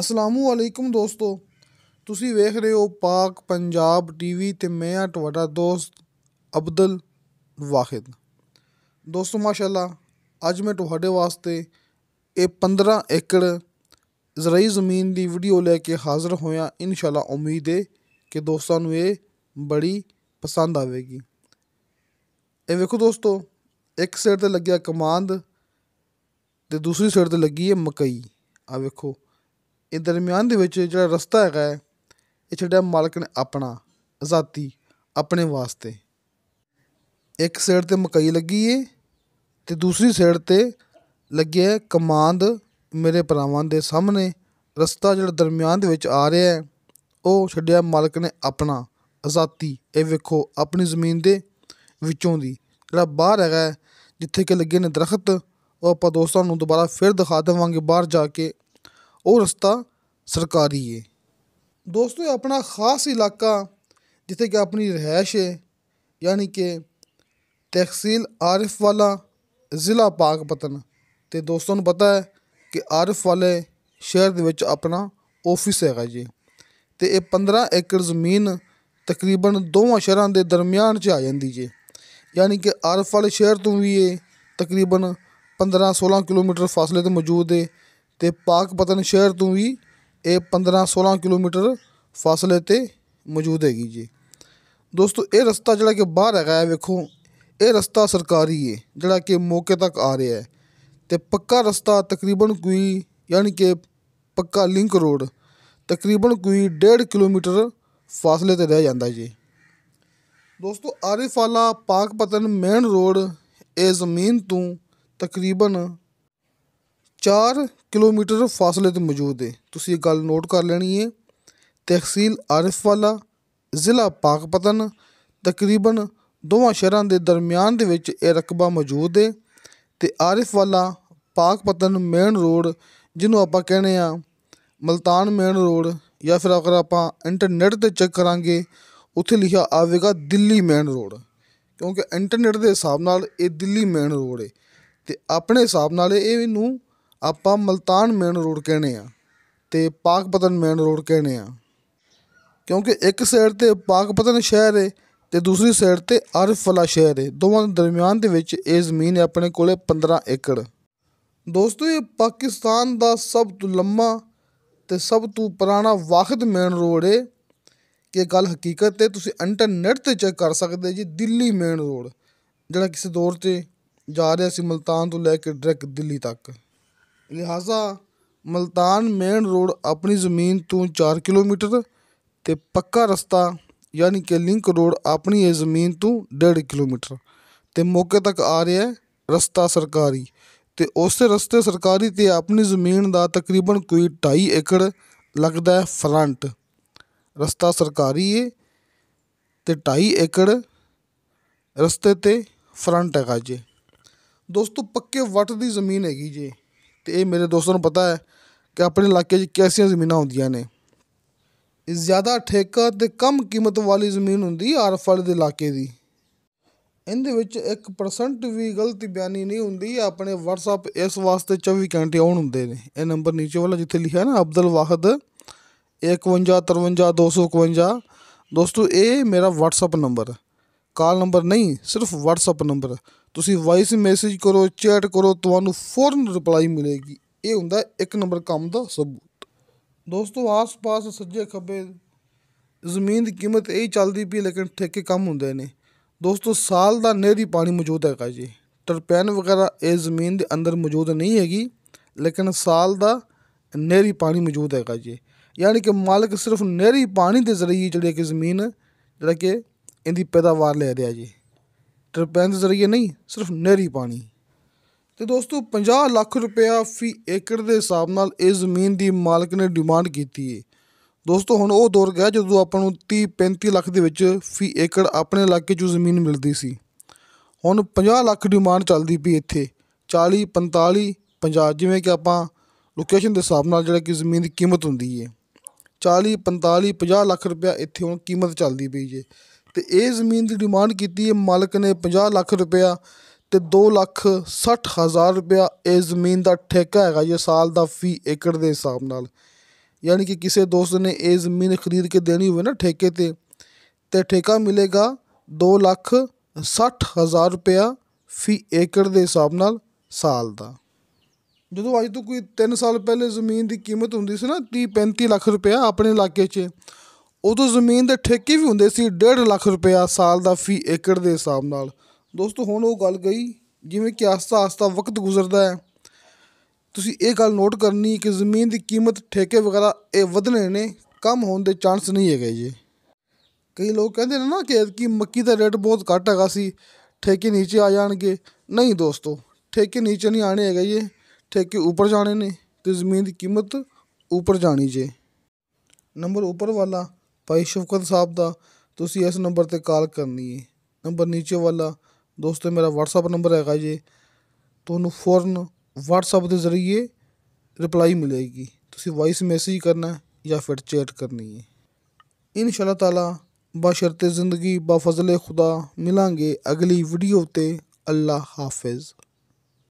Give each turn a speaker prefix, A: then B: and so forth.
A: ਅਸਲਾਮੁ ਅਲੈਕੁਮ ਦੋਸਤੋ ਤੁਸੀਂ ਵੇਖ ਰਹੇ ਹੋ ਪਾਕ ਪੰਜਾਬ ਟੀਵੀ ਤੇ ਮੈਂ ਆ ਤੁਹਾਡਾ ਦੋਸਤ ਅਬਦੁਲ ਵਾਹਿਦ ਦੋਸਤੋ ਮਾਸ਼ਾਅੱਲਾ ਅੱਜ ਮੈਂ ਤੁਹਾਡੇ ਵਾਸਤੇ ਇਹ 15 ਏਕੜ ਜ਼ਰਾਈ ਜ਼ਮੀਨ ਦੀ ਵੀਡੀਓ ਲੈ ਕੇ ਹਾਜ਼ਰ ਹੋਇਆ ਇਨਸ਼ਾਅੱਲਾ ਉਮੀਦ ਹੈ ਕਿ ਦੋਸਤਾਂ ਨੂੰ ਇਹ ਬੜੀ ਪਸੰਦ ਆਵੇਗੀ ਇਹ ਵੇਖੋ ਦੋਸਤੋ ਇੱਕ ਸਿਰ ਤੇ ਲੱਗਿਆ ਕਮਾਂਦ ਤੇ ਦੂਸਰੀ ਸਿਰ ਤੇ ਲੱਗੀ ਹੈ ਮਕਈ ਆ ਵੇਖੋ ਇਹ ਦਰਮਿਆਨ ਦੇ ਵਿੱਚ ਜਿਹੜਾ ਰਸਤਾ ਹੈਗਾ ਹੈ ਇਹ ਛੱਡਿਆ ਮਾਲਕ ਨੇ ਆਪਣਾ ਆਜ਼ਾਦੀ ਆਪਣੇ ਵਾਸਤੇ ਇੱਕ ਸਾਈਡ ਤੇ ਮਕਈ ਲੱਗੀ ਏ ਤੇ ਦੂਸਰੀ ਸਾਈਡ ਤੇ ਲੱਗਿਆ ਕਮਾਂਦ ਮੇਰੇ ਭਰਾਵਾਂ ਦੇ ਸਾਹਮਣੇ ਰਸਤਾ ਜਿਹੜਾ ਦਰਮਿਆਨ ਦੇ ਵਿੱਚ ਆ ਰਿਹਾ ਹੈ ਉਹ ਛੱਡਿਆ ਮਾਲਕ ਨੇ ਆਪਣਾ ਆਜ਼ਾਦੀ ਇਹ ਵੇਖੋ ਆਪਣੀ ਜ਼ਮੀਨ ਦੇ ਵਿੱਚੋਂ ਦੀ ਜਿਹੜਾ ਬਾਹਰ ਹੈਗਾ ਜਿੱਥੇ ਕਿ ਲੱਗੇ ਨੇ ਦਰਖਤ ਉਹ ਆਪਾਂ ਦੋਸਤਾਂ ਨੂੰ ਦੁਬਾਰਾ ਫਿਰ ਦਿਖਾ ਦੇਵਾਂਗੇ ਬਾਹਰ ਜਾ ਕੇ ਉਹ ਰਸਤਾ ਸਰਕਾਰੀ ਏ ਦੋਸਤੋ ਆਪਣਾ ਖਾਸ ਇਲਾਕਾ ਜਿੱਥੇ ਕਿ ਆਪਣੀ ਰਹਿائش ਹੈ ਯਾਨੀ ਕਿ ਤਹਿਸੀਲ ਆਰਿਫ ਵਾਲਾ ਜ਼ਿਲ੍ਹਾ ਪਾਕਪਤਨ ਤੇ ਦੋਸਤੋ ਨੂੰ ਪਤਾ ਹੈ ਕਿ ਆਰਿਫ ਵਾਲੇ ਸ਼ਹਿਰ ਦੇ ਵਿੱਚ ਆਪਣਾ ਆਫਿਸ ਹੈਗਾ ਜੀ ਤੇ ਇਹ 15 ਏਕੜ ਜ਼ਮੀਨ ਤਕਰੀਬਨ ਦੋਵਾਂ ਸ਼ਹਿਰਾਂ ਦੇ ਦਰਮਿਆਨ 'ਚ ਆ ਜਾਂਦੀ ਜੀ ਯਾਨੀ ਕਿ ਆਰਫ ਵਾਲੇ ਸ਼ਹਿਰ ਤੋਂ ਵੀ ਇਹ ਤਕਰੀਬਨ 15-16 ਕਿਲੋਮੀਟਰ ਫਾਸਲੇ ਤੇ ਮੌਜੂਦ ਹੈ ਤੇ ਪਾਕਪਤਨ ਸ਼ਹਿਰ ਤੋਂ ਵੀ ਇਹ 15-16 ਕਿਲੋਮੀਟਰ ਫਾਸਲੇ ਤੇ ਮੌਜੂਦ ਹੈਗੀ ਜੀ ਦੋਸਤੋ ਇਹ ਰਸਤਾ ਜਿਹੜਾ ਕਿ ਬਾਹਰ ਹੈਗਾ ਹੈ ਵੇਖੋ ਇਹ ਰਸਤਾ ਸਰਕਾਰੀ ਹੈ ਜਿਹੜਾ ਕਿ ਮੌਕੇ ਤੱਕ ਆ ਰਿਹਾ ਹੈ ਤੇ ਪੱਕਾ ਰਸਤਾ ਤਕਰੀਬਨ ਕੋਈ ਯਾਨੀ ਕਿ ਪੱਕਾ ਲਿੰਕ ਰੋਡ ਤਕਰੀਬਨ ਕੋਈ 1.5 ਕਿਲੋਮੀਟਰ ਫਾਸਲੇ ਤੇ ਰਹਿ ਜਾਂਦਾ ਜੀ ਦੋਸਤੋ ਆਰਿਫਾਲਾ ਪਾਕਪਤਨ ਮੇਨ ਰੋਡ ਇਹ ਜ਼ਮੀਨ ਤੋਂ ਤਕਰੀਬਨ 4 ਕਿਲੋਮੀਟਰ ਫਾਸਲੇ ਤੇ ਮੌਜੂਦ ਹੈ ਤੁਸੀਂ ਇਹ ਗੱਲ ਨੋਟ ਕਰ ਲੈਣੀ ਹੈ ਤਹਿਸੀਲ ਵਾਲਾ ਜ਼ਿਲ੍ਹਾ ਪਾਕਪਤਨ ਤਕਰੀਬਨ ਦੋਵਾਂ ਸ਼ਹਿਰਾਂ ਦੇ ਦਰਮਿਆਨ ਦੇ ਵਿੱਚ ਇਹ ਰਕਬਾ ਮੌਜੂਦ ਹੈ ਤੇ ਵਾਲਾ ਪਾਕਪਤਨ ਮੇਨ ਰੋਡ ਜਿਹਨੂੰ ਆਪਾਂ ਕਹਿੰਦੇ ਆ ਮਲਤਾਨ ਮੇਨ ਰੋਡ ਜਾਂ ਫਿਰ ਅਗਰ ਆਪਾਂ ਇੰਟਰਨੈਟ ਤੇ ਚੈੱਕ ਕਰਾਂਗੇ ਉੱਥੇ ਲਿਖਿਆ ਆਵੇਗਾ ਦਿੱਲੀ ਮੇਨ ਰੋਡ ਕਿਉਂਕਿ ਇੰਟਰਨੈਟ ਦੇ ਹਿਸਾਬ ਨਾਲ ਇਹ ਦਿੱਲੀ ਮੇਨ ਰੋਡ ਹੈ ਤੇ ਆਪਣੇ ਹਿਸਾਬ ਨਾਲ ਇਹ ਨੂੰ ਆਪਾਂ ਮਲਤਾਨ ਮੇਨ ਰੋਡ ਕਹਿੰਦੇ ਆ ਤੇ ਪਾਕਪਤਨ ਮੇਨ ਰੋਡ ਕਹਿੰਦੇ ਆ ਕਿਉਂਕਿ ਇੱਕ ਸਾਈਡ ਤੇ ਪਾਕਪਤਨ ਸ਼ਹਿਰ ਹੈ ਤੇ ਦੂਸਰੀ ਸਾਈਡ ਤੇ ਅਰਫਲਾ ਸ਼ਹਿਰ ਹੈ ਦੋਵਾਂ ਦੇ ਦਰਮਿਆਨ ਦੇ ਵਿੱਚ ਇਹ ਜ਼ਮੀਨ ਹੈ ਆਪਣੇ ਕੋਲੇ 15 ਏਕੜ ਦੋਸਤੋ ਇਹ ਪਾਕਿਸਤਾਨ ਦਾ ਸਭ ਤੋਂ ਲੰਮਾ ਤੇ ਸਭ ਤੋਂ ਪੁਰਾਣਾ ਵਾਖਦ ਮੇਨ ਰੋਡ ਹੈ ਕਿ ਗੱਲ ਹਕੀਕਤ ਤੇ ਤੁਸੀਂ ਇੰਟਰਨੈਟ ਤੇ ਚੈੱਕ ਕਰ ਸਕਦੇ ਜੀ ਦਿੱਲੀ ਮੇਨ ਰੋਡ ਜਿਹੜਾ ਕਿਸੇ ਦੌਰ ਤੇ ਜਾ ਰਿਹਾ ਸੀ ਮਲਤਾਨ ਤੋਂ ਲੈ ਕੇ ਡਾਇਰੈਕਟ ਦਿੱਲੀ ਤੱਕ ਲਿਹਾਜ਼ਾ ਮਲਤਾਨ ਮੇਨ ਰੋਡ ਆਪਣੀ ਜ਼ਮੀਨ ਤੋਂ 4 ਕਿਲੋਮੀਟਰ ਤੇ ਪੱਕਾ ਰਸਤਾ ਯਾਨੀ ਕਿ ਲਿੰਕ ਰੋਡ ਆਪਣੀ ਇਹ ਜ਼ਮੀਨ ਤੋਂ 1.5 ਕਿਲੋਮੀਟਰ ਤੇ ਮੌਕੇ ਤੱਕ ਆ ਰਿਹਾ ਹੈ ਰਸਤਾ ਸਰਕਾਰੀ ਤੇ ਉਸੇ ਰਸਤੇ ਸਰਕਾਰੀ ਤੇ ਆਪਣੀ ਜ਼ਮੀਨ ਦਾ ਤਕਰੀਬਨ ਕੋਈ 2.5 ਏਕੜ ਲੱਗਦਾ ਹੈ ਫਰੰਟ ਰਸਤਾ ਸਰਕਾਰੀ ਏ ਤੇ 2.5 ਏਕੜ ਰਸਤੇ ਤੇ ਫਰੰਟ ਹੈਗਾ ਜੇ ਦੋਸਤੋ ਪੱਕੇ ਵੱਟ ਦੀ ਜ਼ਮੀਨ ਹੈਗੀ ਜੇ ਤੇ ਇਹ ਮੇਰੇ ਦੋਸਤਾਂ ਨੂੰ ਪਤਾ ਹੈ ਕਿ ਆਪਣੇ ਇਲਾਕੇ 'ਚ ਕਿਹੜੀਆਂ ਜ਼ਮੀਨਾਂ ਹੁੰਦੀਆਂ ਨੇ ਜ਼ਿਆਦਾ ਠੇਕਾ ਤੇ ਕਮ ਕੀਮਤ ਵਾਲੀ ਜ਼ਮੀਨ ਹੁੰਦੀ ਆਰਫਲ ਦੇ ਇਲਾਕੇ ਦੀ ਇਹਦੇ ਵਿੱਚ 1% ਵੀ ਗਲਤੀ ਬਿਆਨੀ ਨਹੀਂ ਹੁੰਦੀ ਆਪਣੇ WhatsApp ਇਸ ਵਾਸਤੇ 24 ਘੰਟੇ ਆਉਣ ਹੁੰਦੇ ਨੇ ਇਹ ਨੰਬਰ ਨੀਚੇ ਵਾਲਾ ਜਿੱਥੇ ਲਿਖਿਆ ਨਾ ਅਬਦੁਲ ਵਾਹਦ 5153251 ਦੋਸਤੋ ਇਹ ਮੇਰਾ WhatsApp ਨੰਬਰ ਕਾਲ ਨੰਬਰ ਨਹੀਂ ਸਿਰਫ WhatsApp ਨੰਬਰ ਤੁਸੀਂ ਵਾਇਸ ਮੈਸੇਜ ਕਰੋ ਚੈਟ ਕਰੋ ਤੁਹਾਨੂੰ ਫੌਰਨ ਰਿਪਲਾਈ ਮਿਲੇਗੀ ਇਹ ਹੁੰਦਾ ਇੱਕ ਨੰਬਰ ਕੰਮ ਦਾ ਸਬੂਤ ਦੋਸਤੋ ਆਸ-ਪਾਸ ਸੱਜੇ ਖੱਬੇ ਜ਼ਮੀਨ ਦੀ ਕੀਮਤ ਇਹ ਚੱਲਦੀ ਪਈ ਲੇਕਿਨ ਠੇਕੇ ਕੰਮ ਹੁੰਦੇ ਨੇ ਦੋਸਤੋ ਸਾਲ ਦਾ ਨਹਿਰੀ ਪਾਣੀ ਮੌਜੂਦ ਹੈਗਾ ਜੀ ਟਰਪੈਨ ਵਗੈਰਾ ਇਹ ਜ਼ਮੀਨ ਦੇ ਅੰਦਰ ਮੌਜੂਦ ਨਹੀਂ ਹੈਗੀ ਲੇਕਿਨ ਸਾਲ ਦਾ ਨਹਿਰੀ ਪਾਣੀ ਮੌਜੂਦ ਹੈਗਾ ਜੀ ਯਾਨੀ ਕਿ ਮਾਲਕ ਸਿਰਫ ਨਹਿਰੀ ਪਾਣੀ ਦੇ ਜ਼ਰੀਏ ਜਿਹੜੇ ਕਿ ਜ਼ਮੀਨ ਜਿਹੜਾ ਕਿ ਇਹਦੀ ਪੈਦਾਵਾਰ ਲੈ ਰਿਹਾ ਜੀ ਟਰਪੈਂਸ ਜ਼ਰੀਏ ਨਹੀਂ ਸਿਰਫ ਨਹਿਰੀ ਪਾਣੀ ਤੇ ਦੋਸਤੋ 50 ਲੱਖ ਰੁਪਿਆ ਫੀ ਏਕੜ ਦੇ ਹਿਸਾਬ ਨਾਲ ਇਹ ਜ਼ਮੀਨ ਦੀ ਮਾਲਕ ਨੇ ਡਿਮਾਂਡ ਕੀਤੀ ਹੈ ਦੋਸਤੋ ਹੁਣ ਉਹ ਦੌਰ ਗਿਆ ਜਦੋਂ ਆਪਾਂ ਨੂੰ 30 35 ਲੱਖ ਦੇ ਵਿੱਚ ਫੀ ਏਕੜ ਆਪਣੇ ਇਲਾਕੇ 'ਚ ਜ਼ਮੀਨ ਮਿਲਦੀ ਸੀ ਹੁਣ 50 ਲੱਖ ਡਿਮਾਂਡ ਚੱਲਦੀ ਪਈ ਇੱਥੇ 40 45 50 ਜਿਵੇਂ ਕਿ ਆਪਾਂ ਲੋਕੇਸ਼ਨ ਦੇ ਹਿਸਾਬ ਨਾਲ ਜਿਹੜਾ ਕਿ ਜ਼ਮੀਨ ਦੀ ਕੀਮਤ ਹੁੰਦੀ ਹੈ 40 45 50 ਲੱਖ ਰੁਪਿਆ ਇੱਥੇ ਹੁਣ ਕੀਮਤ ਚੱਲਦੀ ਪਈ ਜੇ ਤੇ ਇਹ ਜ਼ਮੀਨ ਦੀ ਡਿਮਾਂਡ ਕੀਤੀ ਹੈ ਮਾਲਕ ਨੇ 50 ਲੱਖ ਰੁਪਇਆ ਤੇ 2 ਲੱਖ 60 ਹਜ਼ਾਰ ਰੁਪਇਆ ਇਹ ਜ਼ਮੀਨ ਦਾ ਠੇਕਾ ਹੈਗਾ ਇਹ ਸਾਲ ਦਾ ਫੀ ਏਕੜ ਦੇ ਹਿਸਾਬ ਨਾਲ ਯਾਨੀ ਕਿ ਕਿਸੇ ਦੋਸਤ ਨੇ ਇਹ ਜ਼ਮੀਨ ਖਰੀਦ ਕੇ ਦੇਣੀ ਹੋਵੇ ਨਾ ਠੇਕੇ ਤੇ ਤੇ ਠੇਕਾ ਮਿਲੇਗਾ 2 ਲੱਖ 60 ਹਜ਼ਾਰ ਰੁਪਇਆ ਫੀ ਏਕੜ ਦੇ ਹਿਸਾਬ ਨਾਲ ਸਾਲ ਦਾ ਜਦੋਂ ਅੱਜ ਤੋਂ ਕੋਈ 3 ਸਾਲ ਪਹਿਲੇ ਜ਼ਮੀਨ ਦੀ ਕੀਮਤ ਹੁੰਦੀ ਸੀ ਨਾ 30 35 ਲੱਖ ਰੁਪਇਆ ਆਪਣੇ ਇਲਾਕੇ 'ਚ ਉਦੋਂ ਜ਼ਮੀਨ ਦੇ ਠੇਕੇ ਵੀ ਹੁੰਦੇ ਸੀ 1.5 ਲੱਖ ਰੁਪਇਆ ਸਾਲ ਦਾ ਫੀ ਏਕੜ ਦੇ ਹਿਸਾਬ ਨਾਲ ਦੋਸਤੋ ਹੁਣ ਉਹ ਗੱਲ ਗਈ ਜਿਵੇਂ ਕਿ ਆਸਤਾ ਆਸਤਾ ਵਕਤ ਗੁਜ਼ਰਦਾ ਹੈ ਤੁਸੀਂ ਇਹ ਗੱਲ ਨੋਟ ਕਰਨੀ ਕਿ ਜ਼ਮੀਨ ਦੀ ਕੀਮਤ ਠੇਕੇ ਵਗੈਰਾ ਇਹ ਵਧਣੇ ਨੇ ਕਮ ਹੋਣ ਦੇ ਚਾਂਸ ਨਹੀਂ ਹੈਗੇ ਜੀ ਕਈ ਲੋਕ ਕਹਿੰਦੇ ਨੇ ਨਾ ਕਿ ਕਿ ਮੱਕੀ ਦਾ ਰੇਟ ਬਹੁਤ ਘੱਟ ਹੈਗਾ ਸੀ ਠੇਕੇ ਨੀਚੇ ਆ ਜਾਣਗੇ ਨਹੀਂ ਦੋਸਤੋ ਠੇਕੇ ਨੀਚੇ ਨਹੀਂ ਆਣੇ ਹੈਗੇ ਜੀ ਠੇਕੇ ਉੱਪਰ ਜਾਣੇ ਨੇ ਤੇ ਜ਼ਮੀਨ ਦੀ ਕੀਮਤ ਉੱਪਰ ਜਾਣੀ ਜੇ ਨੰਬਰ ਉੱਪਰ ਵਾਲਾ ਭਾਈ ਸ਼ਫਕਤ ਸਾਹਿਬ ਦਾ ਤੁਸੀਂ ਇਸ ਨੰਬਰ ਤੇ ਕਾਲ ਕਰਨੀ ਹੈ ਨੰਬਰ ਨੀਚੇ ਵਾਲਾ ਦੋਸਤੋ ਮੇਰਾ WhatsApp ਨੰਬਰ ਹੈਗਾ ਜੀ ਤੁਹਾਨੂੰ ਫੌਰਨ WhatsApp ਦੇ ਜ਼ਰੀਏ ਰਿਪਲਾਈ ਮਿਲੇਗੀ ਤੁਸੀਂ ਵਾਇਸ ਮੈਸੇਜ ਕਰਨਾ ਜਾਂ ਫਿਰ ਚੈਟ ਕਰਨੀ ਹੈ ਇਨਸ਼ਾਅੱਲਾ ਤਾਲਾ ਬਸ਼ਰਤ ਜ਼ਿੰਦਗੀ ਬਾ ਫਜ਼ਲ ਖੁਦਾ ਮਿਲਾਂਗੇ ਅਗਲੀ ਵੀਡੀਓ ਤੇ ਅੱਲਾ ਹਾਫਿਜ਼